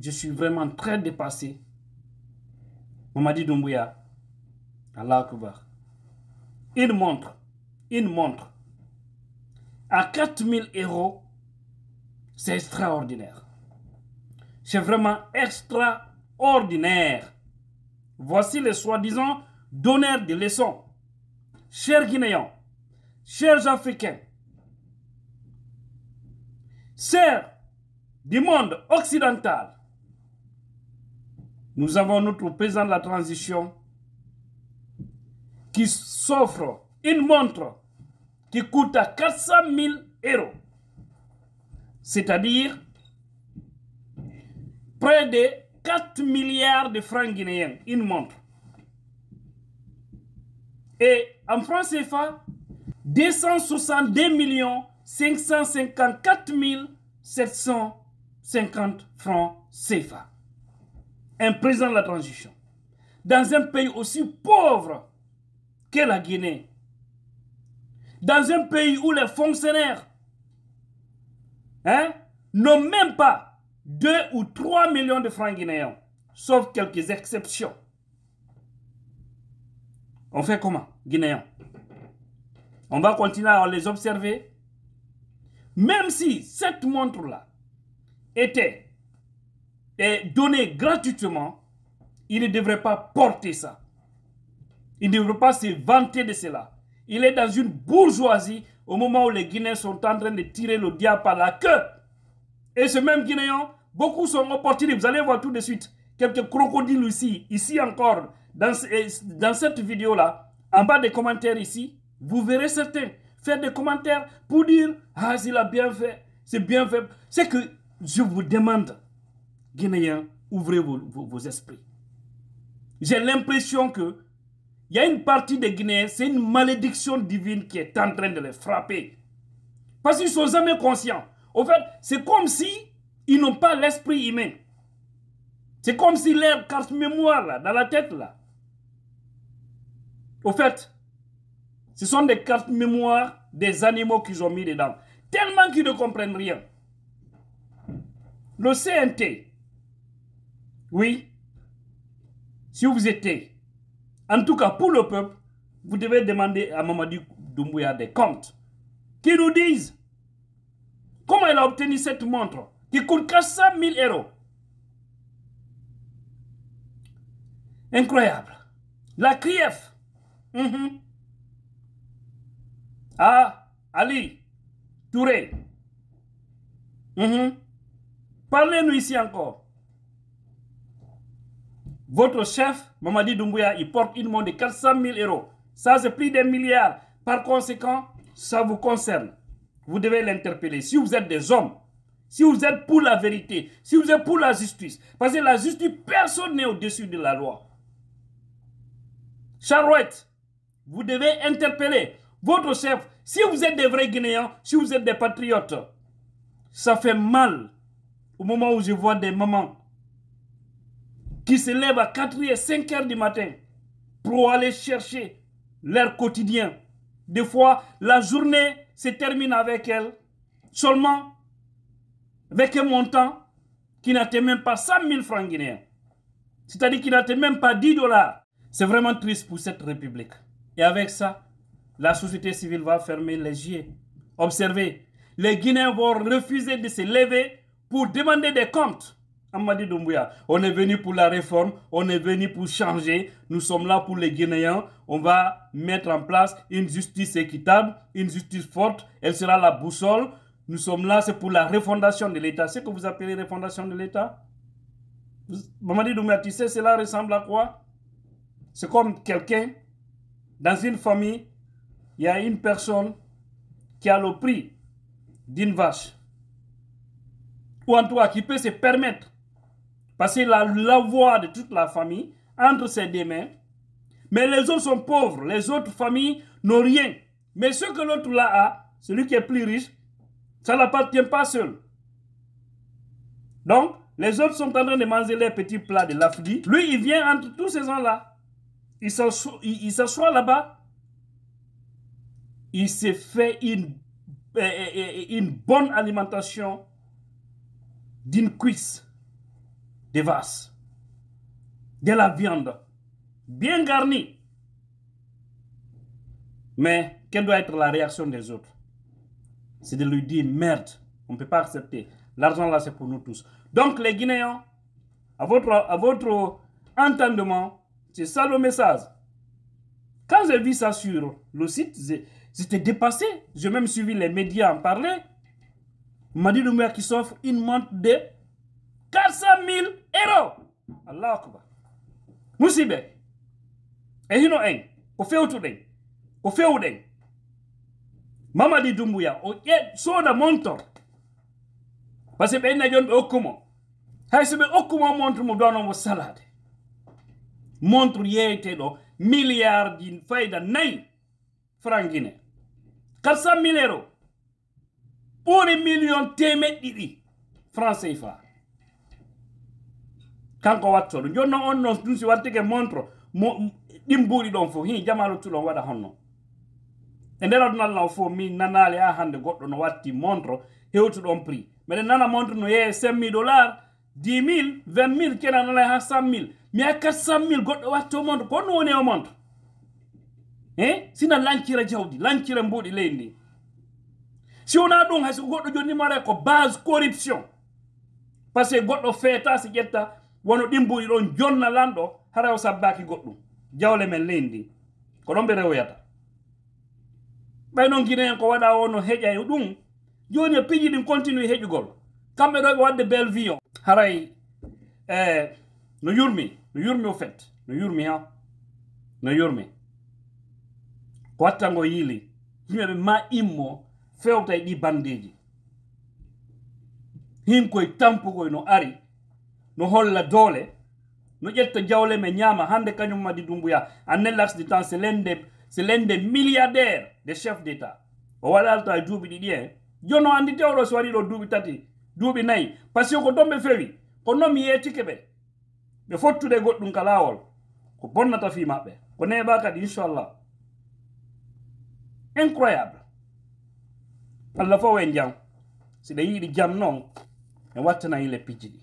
je suis vraiment très dépassé. Mamadi Doumbouya, Allah Akbar. Une montre, une montre à 4000 euros, c'est extraordinaire. C'est vraiment extraordinaire. Voici les soi-disant donneurs de leçons. Chers Guinéens, chers Africains, chers du monde occidental, nous avons notre président de la transition qui s'offre une montre qui coûte à 400 000 euros, c'est-à-dire près de 4 milliards de francs guinéens, une montre. Et en France CFA, 262 millions 554 700 50 francs CFA. Un président de la transition, dans un pays aussi pauvre que la Guinée, dans un pays où les fonctionnaires hein, n'ont même pas 2 ou 3 millions de francs guinéens, sauf quelques exceptions. On fait comment, Guinéens On va continuer à les observer. Même si cette montre-là, était donné gratuitement, il ne devrait pas porter ça. Il ne devrait pas se vanter de cela. Il est dans une bourgeoisie au moment où les Guinéens sont en train de tirer le diable par la queue. Et ce même Guinéen, beaucoup sont opportunistes. Vous allez voir tout de suite quelques crocodiles ici, ici encore, dans, dans cette vidéo-là, en bas des commentaires ici, vous verrez certains faire des commentaires pour dire Ah, il a bien fait, c'est bien fait. C'est que je vous demande, Guinéens, ouvrez vos, esprits. J'ai l'impression que il y a une partie des Guinéens, c'est une malédiction divine qui est en train de les frapper. Parce qu'ils ne sont jamais conscients. Au fait, c'est comme si ils n'ont pas l'esprit humain. C'est comme si leur carte mémoire dans la tête là. Au fait, ce sont des cartes mémoire des animaux qu'ils ont mis dedans. Tellement qu'ils ne comprennent rien. Le CNT, oui, si vous étiez, en tout cas pour le peuple, vous devez demander à Mamadou Doumbouya des comptes qui nous disent comment il a obtenu cette montre qui coûte 400 000 euros. Incroyable. La CRIEF. Mhm. Ah, Ali Touré. Mhm. Parlez-nous ici encore. Votre chef, Mamadi Doumbouya, il porte une monnaie de 400 000 euros. Ça, c'est plus d'un milliards. Par conséquent, ça vous concerne. Vous devez l'interpeller. Si vous êtes des hommes, si vous êtes pour la vérité, si vous êtes pour la justice, parce que la justice, personne n'est au-dessus de la loi. Charouette, vous devez interpeller votre chef. Si vous êtes des vrais Guinéens, si vous êtes des patriotes, ça fait mal au moment où je vois des mamans qui se lèvent à 4 h 5 h du matin pour aller chercher leur quotidien. Des fois, la journée se termine avec elles, seulement avec un montant qui n'atteint même pas 100 000 francs guinéens. C'est-à-dire qu'il n'atteint même pas 10 dollars. C'est vraiment triste pour cette République. Et avec ça, la société civile va fermer les yeux. Observez, les Guinéens vont refuser de se lever pour demander des comptes. Amadi Doumbouya, on est venu pour la réforme, on est venu pour changer, nous sommes là pour les Guinéens, on va mettre en place une justice équitable, une justice forte, elle sera la boussole, nous sommes là, c'est pour la refondation de l'État. C'est ce que vous appelez refondation de l'État Mamadi Doumbouya, tu sais, cela ressemble à quoi C'est comme quelqu'un, dans une famille, il y a une personne qui a le prix d'une vache en qui peut se permettre, passer la, la voix de toute la famille entre ses deux mains. Mais les autres sont pauvres, les autres familles n'ont rien. Mais ce que l'autre là a, celui qui est plus riche, ça n'appartient pas seul. Donc, les autres sont en train de manger les petits plats de l'Afrique. Lui, il vient entre tous ces gens-là. Il s'assoit là-bas. Il s'est fait une, euh, euh, euh, une bonne alimentation d'une cuisse de vases, de la viande bien garnie. Mais quelle doit être la réaction des autres C'est de lui dire merde, on ne peut pas accepter. L'argent là, c'est pour nous tous. Donc les Guinéens, à votre, à votre entendement, c'est ça le message. Quand j'ai vu ça sur le site, j'étais dépassé. J'ai même suivi les médias en parler. madi ɗum wiya kisof une monte de 400 mille euros allahu akbar musiɓɓe e hino en ko fewtuɗen ko fewɗen mamadi dumbuya o ƴe sooda montor par ce que ɓeyna joni ɓe hokkumo hay so ɓe hokkumo montre mo donomo salade montre yeyeteɗo milliard ji fayda nayi franguine 400 mille euros ɓuri million temed ɗiɗi français fa kanko watto ɗum jonno on noon ɗum si wattike montre mo ɗin mbuuɗi ɗon fof hi jamalu tulon waɗa honno e nder aduna allah o fof min nanaali ha hannde goɗɗo no watti montre hewtu ɗon prix mbeɗen nana montre no yeeye cinq mille dollars dix mille vingt mille kena nana ha cent mille mi a quatre cent mille goɗɗo watte o montre konno woni o e montre e sina lancire jawdi lancire mbuuɗi leydi ndi si wona ɗum haysi goɗɗo joni ɗimara ko base corruption par ce que goɗɗo feeta si ƴetta wono ɗimbuɗi ɗon jonna lanɗo harawo sabbaki goɗɗum jawle men ley ndi ko ɗon ɓe rewoyata ɓay noon guine en ko waɗa o no heƴa e ɗum joni e piiji ɗin continue heƴugol kamɓe ɗo ɓe wadde bel vie o haray e eh, no yurmi no yurmi o fet no yurmi ha no yurmi ko wattango yiili yimɓeɓe ma immo fewta e ɗi bandeji hinkoye tampukoy no ari no holla doole no ƴetta jawle men ñama hande kañum madi dumbuya anne laxe de temps selende selende milliardaire de chef d' état o waɗalta e duuɓi ɗiɗi en jono andi tewɗo so waɗiɗo duuɓi tati duuɓi nayyi par ce que ko donɓe fewi ko noon mi yettike ɓe ɓe fottude goɗɗum ka lawol ko bonnata fi maɓɓe ko neɓa kadi inchallah incroyable Alla allah fof en jam siɗa yiiɗi jam noon en wattana yimɓe pijji ɗi